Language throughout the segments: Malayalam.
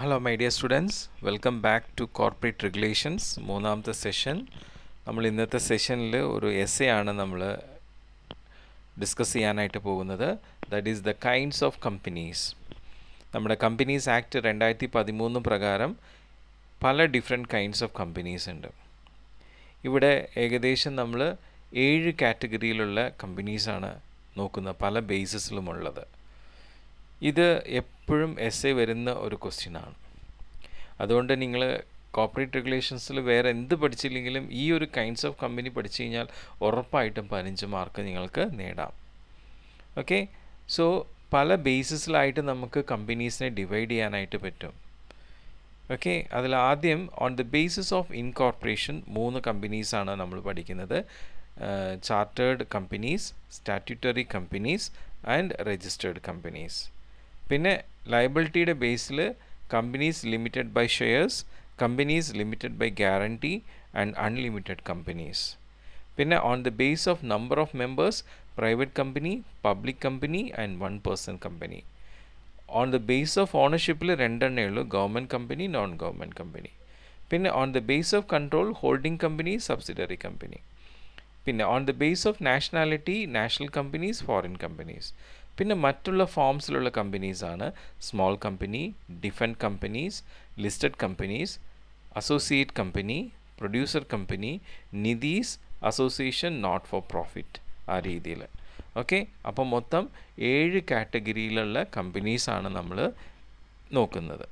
hello my dear students welcome back to corporate regulations മൂന്നാമത്തെ സെഷൻ നമ്മൾ ഇന്നത്തെ സെഷനിൽ ഒരു എസ് ആണ് നമ്മൾ ഡിസ്കസ് ചെയ്യാനായിട്ട് പോകുന്നത് that is the kinds of companies നമ്മുടെ കമ്പനീസ് ആക്ട് രണ്ടായിരത്തി പതിമൂന്ന് പ്രകാരം പല ഡിഫറെൻറ്റ് കൈൻഡ്സ് ഓഫ് കമ്പനീസ് ഉണ്ട് ഇവിടെ ഏകദേശം നമ്മൾ ഏഴ് കാറ്റഗറിയിലുള്ള കമ്പനീസാണ് നോക്കുന്നത് പല ബേസിസിലുമുള്ളത് ഉള്ളത് ഇത് എപ്പോഴും എസ് ഐ വരുന്ന ഒരു ക്വസ്റ്റ്യനാണ് അതുകൊണ്ട് നിങ്ങൾ കോർപ്പറേറ്റ് റെഗുലേഷൻസിൽ വേറെ എന്ത് പഠിച്ചില്ലെങ്കിലും ഈ ഒരു കൈൻഡ്സ് ഓഫ് കമ്പനി പഠിച്ചു കഴിഞ്ഞാൽ ഉറപ്പായിട്ടും പതിനഞ്ച് മാർക്ക് നിങ്ങൾക്ക് നേടാം ഓക്കെ സോ പല ബേസിസിലായിട്ട് നമുക്ക് കമ്പനീസിനെ ഡിവൈഡ് ചെയ്യാനായിട്ട് പറ്റും ഓക്കെ അതിൽ ആദ്യം on the basis of incorporation മൂന്ന് കമ്പനീസാണ് നമ്മൾ പഠിക്കുന്നത് chartered companies statutory companies and registered companies പിന്നെ ലയബിലിറ്റിയുടെ ബേസിൽ companies limited by shares companies limited by guarantee and unlimited companies പിന്നെ on the base of number of members private company public company and one person company on the base of ഓണർഷിപ്പിൽ രണ്ടെണ്ണേ ഉള്ളൂ government company non government company പിന്നെ on the base of control holding company subsidiary company പിന്നെ on the base of nationality national companies foreign companies പിന്നെ മറ്റുള്ള ഫോംസിലുള്ള കമ്പനീസാണ് small company defend companies listed companies associate company producer company നിധീസ് അസോസിയേഷൻ നോട്ട് ഫോർ പ്രോഫിറ്റ് ആ രീതിയിൽ ഓക്കെ അപ്പം മൊത്തം ഏഴ് കാറ്റഗറിയിലുള്ള കമ്പനീസാണ് നമ്മൾ നോക്കുന്നത്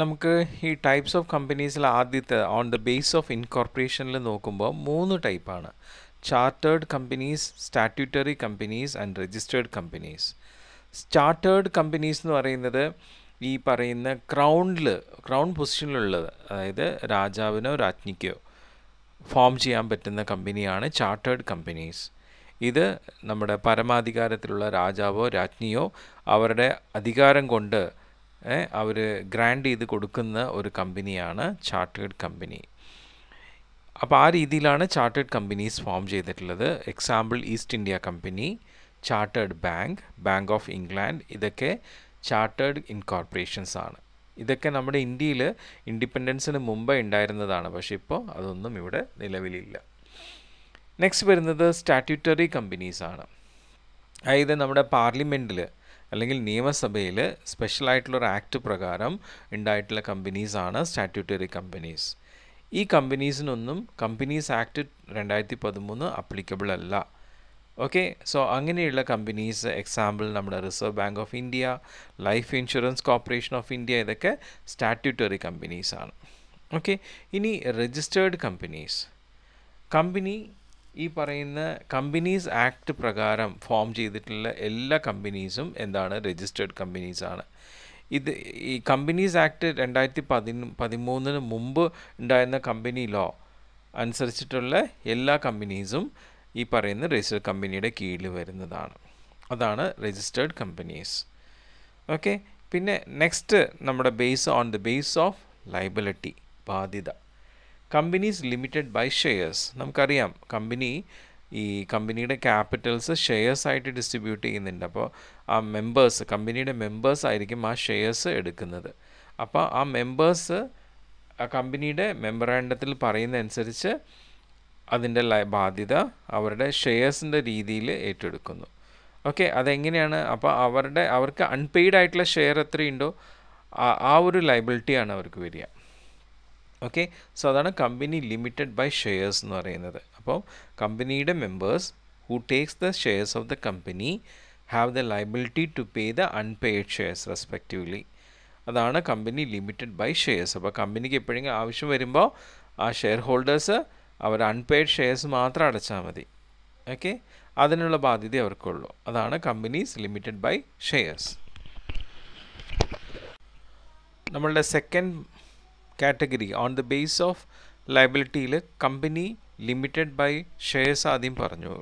നമുക്ക് ഈ ടൈപ്സ് ഓഫ് കമ്പനീസിൽ ആദ്യത്തെ ഓൺ ദ ബേസ് ഓഫ് ഇൻകോർപ്പറേഷനിൽ നോക്കുമ്പോൾ മൂന്ന് ടൈപ്പാണ് chartered companies statutory companies and registered companies chartered companies എന്ന് പറയുന്നത് ഈ പറയുന്ന ക്രൗണിൽ ക്രൗൺ പൊസിഷനിലുള്ളത് അതായത് രാജാവിനോ രാജ്ഞിക്കോ ഫോം ചെയ്യാൻ പറ്റുന്ന കമ്പനിയാണ് ചാർട്ടേഡ് കമ്പനീസ് ഇത് നമ്മുടെ പരമാധികാരത്തിലുള്ള രാജാവോ രാജ്ഞിയോ അവരുടെ അധികാരം കൊണ്ട് അവർ ഗ്രാൻഡ് ചെയ്ത് കൊടുക്കുന്ന ഒരു കമ്പനിയാണ് ചാർട്ടേഡ് കമ്പനി അപ്പോൾ ആ രീതിയിലാണ് ചാർട്ടേഡ് കമ്പനീസ് ഫോം ചെയ്തിട്ടുള്ളത് example east India company chartered bank bank of England ഇതൊക്കെ ചാർട്ടേഡ് ഇൻകോർപ്പറേഷൻസ് ആണ് ഇതൊക്കെ നമ്മുടെ ഇന്ത്യയിൽ ഇൻഡിപെൻഡൻസിന് മുമ്പ് ഉണ്ടായിരുന്നതാണ് പക്ഷേ ഇപ്പോൾ അതൊന്നും ഇവിടെ നിലവിലില്ല നെക്സ്റ്റ് വരുന്നത് സ്റ്റാറ്റ്യൂട്ടറി കമ്പനീസാണ് അതായത് നമ്മുടെ പാർലമെൻറ്റിൽ അല്ലെങ്കിൽ നിയമസഭയിൽ ആയിട്ടുള്ള ഒരു ആക്ട് പ്രകാരം ഉണ്ടായിട്ടുള്ള കമ്പനീസാണ് സ്റ്റാറ്റ്യൂട്ടറി കമ്പനീസ് ഈ കമ്പനീസിനൊന്നും കമ്പനീസ് ആക്ട് രണ്ടായിരത്തി പതിമൂന്ന് അപ്ലിക്കബിൾ അല്ല ഓക്കെ സോ അങ്ങനെയുള്ള കമ്പനീസ് എക്സാമ്പിൾ നമ്മുടെ reserve bank of India life insurance corporation of India ഇതൊക്കെ സ്റ്റാറ്റ്യൂട്ടറി കമ്പനീസാണ് ഓക്കെ ഇനി രജിസ്റ്റേർഡ് കമ്പനീസ് കമ്പനി ഈ പറയുന്ന കമ്പനീസ് ആക്ട് പ്രകാരം ഫോം ചെയ്തിട്ടുള്ള എല്ലാ കമ്പനീസും എന്താണ് രജിസ്റ്റേർഡ് കമ്പനീസാണ് ഇത് ഈ കമ്പനീസ് ആക്ട് രണ്ടായിരത്തി പതി പതിമൂന്നിന് മുമ്പ് ഉണ്ടായിരുന്ന കമ്പനി ലോ അനുസരിച്ചിട്ടുള്ള എല്ലാ കമ്പനീസും ഈ പറയുന്ന രജിസ്റ്റേഡ് കമ്പനിയുടെ കീഴിൽ വരുന്നതാണ് അതാണ് രജിസ്റ്റേർഡ് കമ്പനീസ് ഓക്കെ പിന്നെ നെക്സ്റ്റ് നമ്മുടെ base on the base of liability ബാധ്യത കമ്പനീസ് ലിമിറ്റഡ് ബൈ ഷെയർസ് നമുക്കറിയാം കമ്പനി ഈ കമ്പനിയുടെ ക്യാപിറ്റൽസ് ഷെയർസ് ആയിട്ട് ഡിസ്ട്രിബ്യൂട്ട് ചെയ്യുന്നുണ്ട് അപ്പോൾ ആ മെമ്പേഴ്സ് കമ്പനിയുടെ മെമ്പേഴ്സ് ആയിരിക്കും ആ ഷെയർസ് എടുക്കുന്നത് അപ്പോൾ ആ മെമ്പേഴ്സ് ആ കമ്പനിയുടെ മെമ്പറാൻഡത്തിൽ പറയുന്നതനുസരിച്ച് അതിൻ്റെ ബാധ്യത അവരുടെ ഷെയർസിൻ്റെ രീതിയിൽ ഏറ്റെടുക്കുന്നു ഓക്കെ അതെങ്ങനെയാണ് അപ്പോൾ അവരുടെ അവർക്ക് അൺപെയ്ഡ് ആയിട്ടുള്ള ഷെയർ എത്രയുണ്ടോ ആ ഒരു ലൈബിലിറ്റിയാണ് അവർക്ക് വരിക ഓക്കെ സോ അതാണ് കമ്പനി ലിമിറ്റഡ് ബൈ ഷെയർസ് എന്ന് പറയുന്നത് അപ്പോൾ കമ്പനിയുടെ members who takes the shares of the company have the liability to pay the unpaid shares respectively അതാണ് കമ്പനി ലിമിറ്റഡ് ബൈ ഷെയർസ് അപ്പോൾ കമ്പനിക്ക് എപ്പോഴെങ്കിലും ആവശ്യം വരുമ്പോൾ ആ ഷെയർ ഹോൾഡേഴ്സ് അവർ അൺപെയ്ഡ് ഷെയർസ് മാത്രം അടച്ചാൽ മതി ഓക്കെ അതിനുള്ള ബാധ്യത അവർക്കുള്ളൂ അതാണ് കമ്പനീസ് ലിമിറ്റഡ് ബൈ ഷെയർസ് നമ്മളുടെ second category on the base of ലയബിലിറ്റിയിൽ കമ്പനി ലിമിറ്റഡ് ബൈ ഷെയർസ് ആദ്യം പറഞ്ഞു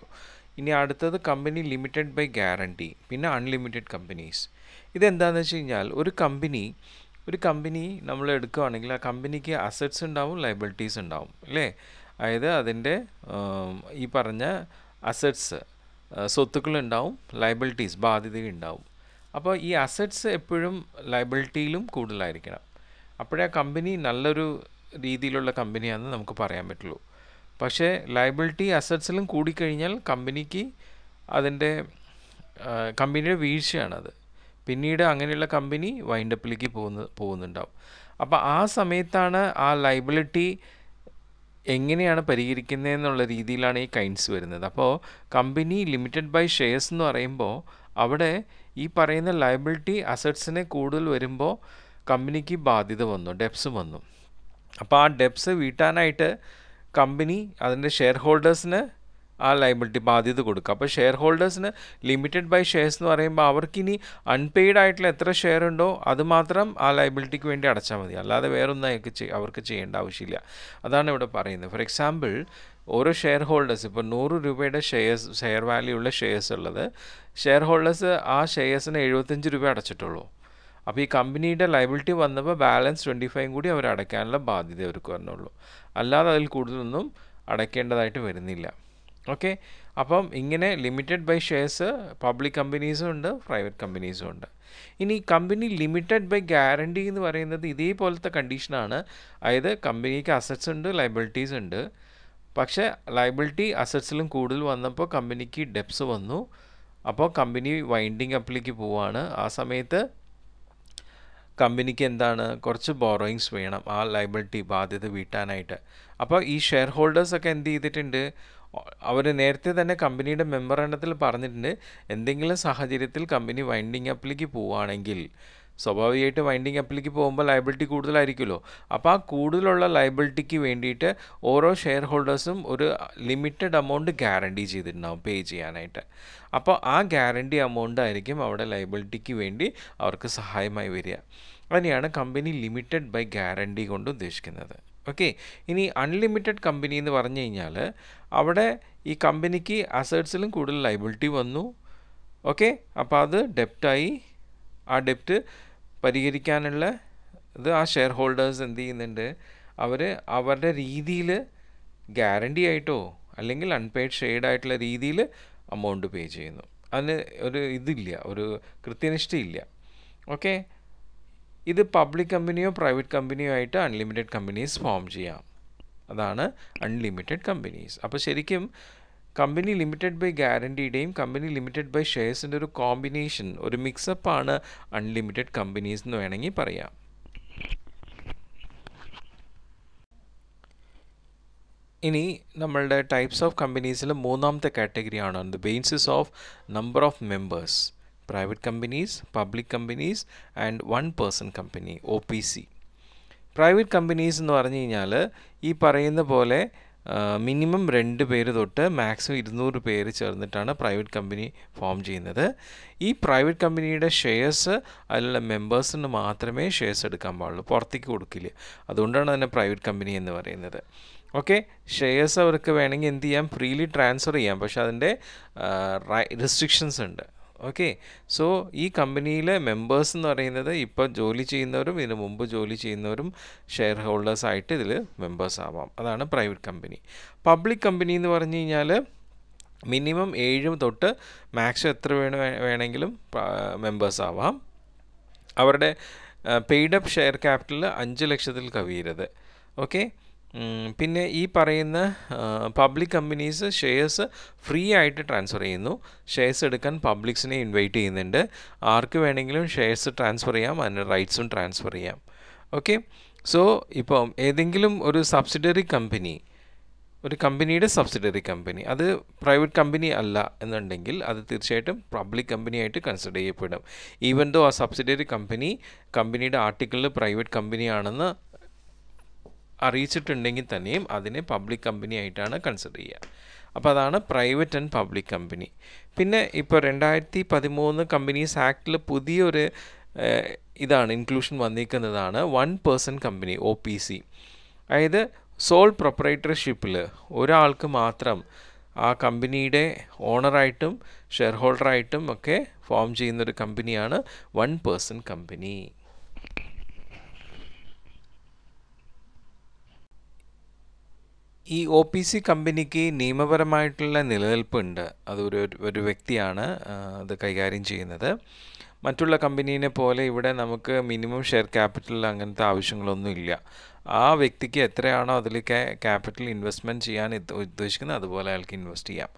ഇനി അടുത്തത് കമ്പനി ലിമിറ്റഡ് ബൈ ഗ്യാരണ്ടി പിന്നെ അൺലിമിറ്റഡ് കമ്പനീസ് ഇതെന്താണെന്ന് വെച്ച് കഴിഞ്ഞാൽ ഒരു കമ്പനി ഒരു കമ്പനി നമ്മൾ എടുക്കുകയാണെങ്കിൽ ആ കമ്പനിക്ക് അസറ്റ്സ് ഉണ്ടാവും ലയബിലിറ്റീസ് ഉണ്ടാവും അല്ലേ അതായത് അതിൻ്റെ ഈ പറഞ്ഞ അസറ്റ്സ് സ്വത്തുക്കളുണ്ടാവും ലയബിലിറ്റീസ് ബാധ്യതയുണ്ടാവും അപ്പോൾ ഈ അസറ്റ്സ് എപ്പോഴും ലയബിലിറ്റിയിലും കൂടുതലായിരിക്കണം അപ്പോഴേ ആ കമ്പനി നല്ലൊരു രീതിയിലുള്ള കമ്പനിയാണെന്ന് നമുക്ക് പറയാൻ പറ്റുള്ളൂ പക്ഷേ ലയബിലിറ്റി അസറ്റ്സിലും കൂടിക്കഴിഞ്ഞാൽ കമ്പനിക്ക് അതിൻ്റെ കമ്പനിയുടെ വീഴ്ചയാണത് പിന്നീട് അങ്ങനെയുള്ള കമ്പനി വൈൻഡപ്പിലേക്ക് പോകുന്ന പോകുന്നുണ്ടാവും അപ്പോൾ ആ സമയത്താണ് ആ ലൈബിലിറ്റി എങ്ങനെയാണ് പരിഹരിക്കുന്നത് എന്നുള്ള രീതിയിലാണ് ഈ കൈൻസ് വരുന്നത് അപ്പോൾ കമ്പനി ലിമിറ്റഡ് ബൈ ഷെയർസ് എന്ന് പറയുമ്പോൾ അവിടെ ഈ പറയുന്ന ലയബിലിറ്റി അസറ്റ്സിനെ കൂടുതൽ വരുമ്പോൾ കമ്പനിക്ക് ബാധ്യത വന്നു ഡെപ്സ് വന്നു അപ്പോൾ ആ ഡെപ്സ് വീട്ടാനായിട്ട് കമ്പനി അതിൻ്റെ ഷെയർ ഹോൾഡേഴ്സിന് ആ ലൈബിലിറ്റി ബാധ്യത കൊടുക്കുക അപ്പോൾ ഷെയർ ഹോൾഡേഴ്സിന് ലിമിറ്റഡ് ബൈ ഷെയർസ് എന്ന് പറയുമ്പോൾ അവർക്കിനി അൺപെയ്ഡ് ആയിട്ടുള്ള എത്ര ഷെയർ ഉണ്ടോ അത് മാത്രം ആ ലൈബിലിറ്റിക്ക് വേണ്ടി അടച്ചാൽ മതി അല്ലാതെ വേറൊന്നും അയാൾക്ക് അവർക്ക് ചെയ്യേണ്ട ആവശ്യമില്ല അതാണ് ഇവിടെ പറയുന്നത് ഫോർ എക്സാമ്പിൾ ഓരോ ഷെയർ ഹോൾഡേഴ്സ് ഇപ്പോൾ നൂറ് രൂപയുടെ ഷെയർസ് ഷെയർ വാല്യൂ ഉള്ള ഷെയർസ് ഉള്ളത് ഷെയർ ഹോൾഡേഴ്സ് ആ ഷെയർസിന് എഴുപത്തഞ്ച് രൂപ അടച്ചിട്ടുള്ളൂ അപ്പോൾ ഈ കമ്പനിയുടെ ലയബിലിറ്റി വന്നപ്പോൾ ബാലൻസ് ട്വൻറ്റി ഫൈവും കൂടി അവർ അടയ്ക്കാനുള്ള ബാധ്യത അവർക്ക് വന്നുള്ളൂ അല്ലാതെ അതിൽ കൂടുതലൊന്നും അടയ്ക്കേണ്ടതായിട്ട് വരുന്നില്ല ഓക്കെ അപ്പം ഇങ്ങനെ ലിമിറ്റഡ് ബൈ ഷെയർസ് പബ്ലിക് കമ്പനീസും ഉണ്ട് പ്രൈവറ്റ് കമ്പനീസും ഉണ്ട് ഇനി കമ്പനി ലിമിറ്റഡ് ബൈ ഗ്യാരണ്ടി എന്ന് പറയുന്നത് ഇതേപോലത്തെ കണ്ടീഷനാണ് അതായത് കമ്പനിക്ക് അസറ്റ്സ് ഉണ്ട് ലൈബിലിറ്റീസ് ഉണ്ട് പക്ഷേ ലൈബിലിറ്റി അസറ്റ്സിലും കൂടുതൽ വന്നപ്പോൾ കമ്പനിക്ക് ഡെപ്സ് വന്നു അപ്പോൾ കമ്പനി വൈൻഡിങ് അപ്പിലേക്ക് പോവാണ് ആ സമയത്ത് കമ്പനിക്ക് എന്താണ് കുറച്ച് ബോറോയിങ്സ് വേണം ആ ലൈബിലിറ്റി ബാധ്യത വീട്ടാനായിട്ട് അപ്പോൾ ഈ ഷെയർ ഹോൾഡേഴ്സൊക്കെ എന്ത് ചെയ്തിട്ടുണ്ട് അവർ നേരത്തെ തന്നെ കമ്പനിയുടെ മെമ്പറണ്ടത്തിൽ പറഞ്ഞിട്ടുണ്ട് എന്തെങ്കിലും സാഹചര്യത്തിൽ കമ്പനി വൈൻഡിങ് അപ്പിലേക്ക് പോവുകയാണെങ്കിൽ സ്വാഭാവികമായിട്ട് വൈൻഡിങ് അപ്പിലേക്ക് പോകുമ്പോൾ ലയബിലിറ്റി കൂടുതലായിരിക്കുമല്ലോ അപ്പോൾ ആ കൂടുതലുള്ള ലയബിലിറ്റിക്ക് വേണ്ടിയിട്ട് ഓരോ ഷെയർ ഹോൾഡേഴ്സും ഒരു ലിമിറ്റഡ് എമൗണ്ട് ഗ്യാരണ്ടി ചെയ്തിട്ടുണ്ടാവും പേ ചെയ്യാനായിട്ട് അപ്പോൾ ആ ഗ്യാരണ്ടി എമൗണ്ട് ആയിരിക്കും അവിടെ ലയബിലിറ്റിക്ക് വേണ്ടി അവർക്ക് സഹായമായി വരിക അങ്ങനെയാണ് കമ്പനി ലിമിറ്റഡ് ബൈ ഗ്യാരണ്ടി കൊണ്ട് ഉദ്ദേശിക്കുന്നത് ഓക്കെ ഇനി അൺലിമിറ്റഡ് കമ്പനി എന്ന് പറഞ്ഞു കഴിഞ്ഞാൽ അവിടെ ഈ കമ്പനിക്ക് അസേർട്സിലും കൂടുതൽ ലൈബിലിറ്റി വന്നു ഓക്കെ അപ്പോൾ അത് ഡെപ്റ്റായി ആ ഡെപ്റ്റ് പരിഹരിക്കാനുള്ള ഇത് ആ ഷെയർ ഹോൾഡേഴ്സ് എന്ത് ചെയ്യുന്നുണ്ട് അവർ അവരുടെ രീതിയിൽ ഗ്യാരണ്ടി ആയിട്ടോ അല്ലെങ്കിൽ അൺപെയ്ഡ് ഷെയ്ഡ് ആയിട്ടുള്ള രീതിയിൽ അമൗണ്ട് പേ ചെയ്യുന്നു അതിന് ഒരു ഇതില്ല ഒരു കൃത്യനിഷ്ഠയില്ല ഓക്കെ ഇത് പബ്ലിക് കമ്പനിയോ പ്രൈവറ്റ് കമ്പനിയോ ആയിട്ട് അൺലിമിറ്റഡ് കമ്പനീസ് ഫോം ചെയ്യാം അതാണ് അൺലിമിറ്റഡ് കമ്പനീസ് അപ്പോൾ ശരിക്കും കമ്പനി ലിമിറ്റഡ് ബൈ ഗ്യാരണ്ടിയുടെയും കമ്പനി ലിമിറ്റഡ് ബൈ ഷെയർസിൻ്റെ ഒരു കോമ്പിനേഷൻ ഒരു മിക്സപ്പ് ആണ് അൺലിമിറ്റഡ് കമ്പനീസ് എന്ന് വേണമെങ്കിൽ പറയാം ഇനി നമ്മളുടെ ടൈപ്സ് ഓഫ് കമ്പനീസിൽ മൂന്നാമത്തെ കാറ്റഗറിയാണ് on the basis of number of members private companies public companies and one person company O P C private companies എന്ന് പറഞ്ഞു കഴിഞ്ഞാൽ ഈ പറയുന്ന പോലെ മിനിമം രണ്ട് പേര് തൊട്ട് മാക്സിമം ഇരുന്നൂറ് പേര് ചേർന്നിട്ടാണ് പ്രൈവറ്റ് കമ്പനി ഫോം ചെയ്യുന്നത് ഈ പ്രൈവറ്റ് കമ്പനിയുടെ ഷെയർസ് അതിലുള്ള മെമ്പേഴ്സിന് മാത്രമേ ഷെയർസ് എടുക്കാൻ പാടുള്ളൂ പുറത്തേക്ക് കൊടുക്കില്ല അതുകൊണ്ടാണ് തന്നെ പ്രൈവറ്റ് കമ്പനി എന്ന് പറയുന്നത് ഓക്കെ ഷെയർസ് അവർക്ക് വേണമെങ്കിൽ എന്ത് ചെയ്യാം ഫ്രീലി ട്രാൻസ്ഫർ ചെയ്യാം പക്ഷേ അതിൻ്റെ റെസ്ട്രിക്ഷൻസ് ഉണ്ട് ഓക്കെ സോ ഈ കമ്പനിയിലെ മെമ്പേഴ്സ് എന്ന് പറയുന്നത് ഇപ്പോൾ ജോലി ചെയ്യുന്നവരും ഇതിനു മുമ്പ് ജോലി ചെയ്യുന്നവരും ഷെയർ ഹോൾഡേഴ്സ് ആയിട്ട് ഇതിൽ മെമ്പേഴ്സ് ആവാം അതാണ് പ്രൈവറ്റ് കമ്പനി പബ്ലിക് കമ്പനി എന്ന് പറഞ്ഞു കഴിഞ്ഞാൽ മിനിമം ഏഴ് തൊട്ട് മാക്സിമം എത്ര വേണ വേണമെങ്കിലും മെമ്പേഴ്സ് ആവാം അവരുടെ പെയ്ഡപ്പ് ഷെയർ ക്യാപിറ്റൽ അഞ്ച് ലക്ഷത്തിൽ കവിയരുത് ഓക്കെ പിന്നെ ഈ പറയുന്ന പബ്ലിക് കമ്പനീസ് ഷെയർസ് ഫ്രീ ആയിട്ട് ട്രാൻസ്ഫർ ചെയ്യുന്നു ഷെയർസ് എടുക്കാൻ പബ്ലിക്സിനെ ഇൻവൈറ്റ് ചെയ്യുന്നുണ്ട് ആർക്ക് വേണമെങ്കിലും ഷെയർസ് ട്രാൻസ്ഫർ ചെയ്യാം അതിൻ്റെ റൈറ്റ്സും ട്രാൻസ്ഫർ ചെയ്യാം ഓക്കെ സോ ഇപ്പം ഏതെങ്കിലും ഒരു സബ്സിഡറി കമ്പനി ഒരു കമ്പനിയുടെ സബ്സിഡറി കമ്പനി അത് പ്രൈവറ്റ് കമ്പനി അല്ല എന്നുണ്ടെങ്കിൽ അത് തീർച്ചയായിട്ടും പബ്ലിക് കമ്പനിയായിട്ട് കൺസിഡർ ചെയ്യപ്പെടും ഈവൻ ദോ ആ സബ്സിഡറി കമ്പനി കമ്പനിയുടെ ആർട്ടിക്കിളിൽ പ്രൈവറ്റ് കമ്പനിയാണെന്ന് അറിയിച്ചിട്ടുണ്ടെങ്കിൽ തന്നെയും അതിനെ പബ്ലിക് കമ്പനി ആയിട്ടാണ് കൺസിഡർ ചെയ്യുക അപ്പോൾ അതാണ് പ്രൈവറ്റ് ആൻഡ് പബ്ലിക് കമ്പനി പിന്നെ ഇപ്പോൾ രണ്ടായിരത്തി പതിമൂന്ന് കമ്പനീസ് ആക്ടിൽ പുതിയൊരു ഇതാണ് ഇൻക്ലൂഷൻ വന്നിരിക്കുന്നതാണ് one person company O P C അതായത് സോൾ പ്രൊപ്പറേറ്റർഷിപ്പിൽ ഒരാൾക്ക് മാത്രം ആ കമ്പനിയുടെ ഓണറായിട്ടും ഷെയർ ഹോൾഡറായിട്ടും ഒക്കെ ഫോം ചെയ്യുന്നൊരു കമ്പനിയാണ് വൺ പേഴ്സൺ കമ്പനി ഈ ഒ പി സി കമ്പനിക്ക് നിയമപരമായിട്ടുള്ള നിലനിൽപ്പുണ്ട് അതൊരു ഒരു വ്യക്തിയാണ് അത് കൈകാര്യം ചെയ്യുന്നത് മറ്റുള്ള കമ്പനീനെ പോലെ ഇവിടെ നമുക്ക് മിനിമം ഷെയർ ക്യാപിറ്റൽ അങ്ങനത്തെ ആവശ്യങ്ങളൊന്നുമില്ല ആ വ്യക്തിക്ക് എത്രയാണോ അതിൽ ക്യാപിറ്റൽ ഇൻവെസ്റ്റ്മെൻറ്റ് ചെയ്യാൻ ഉദ്ദേശിക്കുന്നത് അതുപോലെ അയാൾക്ക് ഇൻവെസ്റ്റ് ചെയ്യാം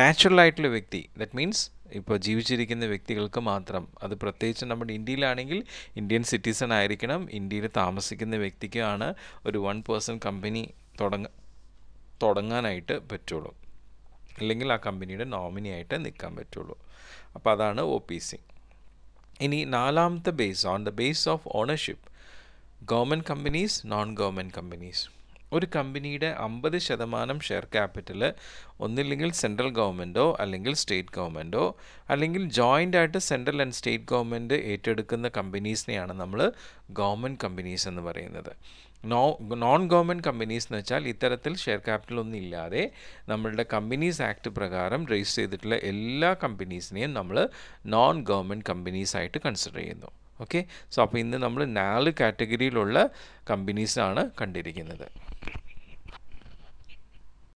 നാച്ചുറൽ ആയിട്ടുള്ള വ്യക്തി ദറ്റ് മീൻസ് ഇപ്പോൾ ജീവിച്ചിരിക്കുന്ന വ്യക്തികൾക്ക് മാത്രം അത് പ്രത്യേകിച്ച് നമ്മുടെ ഇന്ത്യയിലാണെങ്കിൽ ഇന്ത്യൻ സിറ്റിസൺ ആയിരിക്കണം ഇന്ത്യയിൽ താമസിക്കുന്ന വ്യക്തിക്കാണ് ഒരു വൺ പേഴ്സൺ കമ്പനി തുടങ്ങ തുടങ്ങാനായിട്ട് പറ്റുള്ളൂ അല്ലെങ്കിൽ ആ കമ്പനിയുടെ നോമിനി ആയിട്ട് നിൽക്കാൻ പറ്റുള്ളൂ അപ്പോൾ അതാണ് ഒ പി സി ഇനി നാലാമത്തെ base on the base of ownership government companies non government companies ഒരു കമ്പനിയുടെ അമ്പത് ശതമാനം ഷെയർ ക്യാപിറ്റൽ ഒന്നില്ലെങ്കിൽ സെൻട്രൽ ഗവൺമെൻറ്റോ അല്ലെങ്കിൽ സ്റ്റേറ്റ് ഗവൺമെൻറ്റോ അല്ലെങ്കിൽ ജോയിൻ്റ് ആയിട്ട് സെൻട്രൽ ആൻഡ് സ്റ്റേറ്റ് ഗവൺമെൻറ് ഏറ്റെടുക്കുന്ന കമ്പനീസിനെയാണ് നമ്മൾ ഗവൺമെൻറ് കമ്പനീസ് എന്ന് പറയുന്നത് നോ നോൺ ഗവൺമെൻറ് കമ്പനീസ് എന്ന് വെച്ചാൽ ഇത്തരത്തിൽ ഷെയർ ക്യാപിറ്റൽ ഒന്നും ഇല്ലാതെ നമ്മളുടെ കമ്പനീസ് ആക്ട് പ്രകാരം രജിസ്റ്റർ ചെയ്തിട്ടുള്ള എല്ലാ കമ്പനീസിനെയും നമ്മൾ നോൺ ഗവൺമെൻറ് കമ്പനീസ് ആയിട്ട് കൺസിഡർ ചെയ്യുന്നു ഓക്കെ സോ അപ്പോൾ ഇന്ന് നമ്മൾ നാല് കാറ്റഗറിയിലുള്ള കമ്പനീസാണ് കണ്ടിരിക്കുന്നത്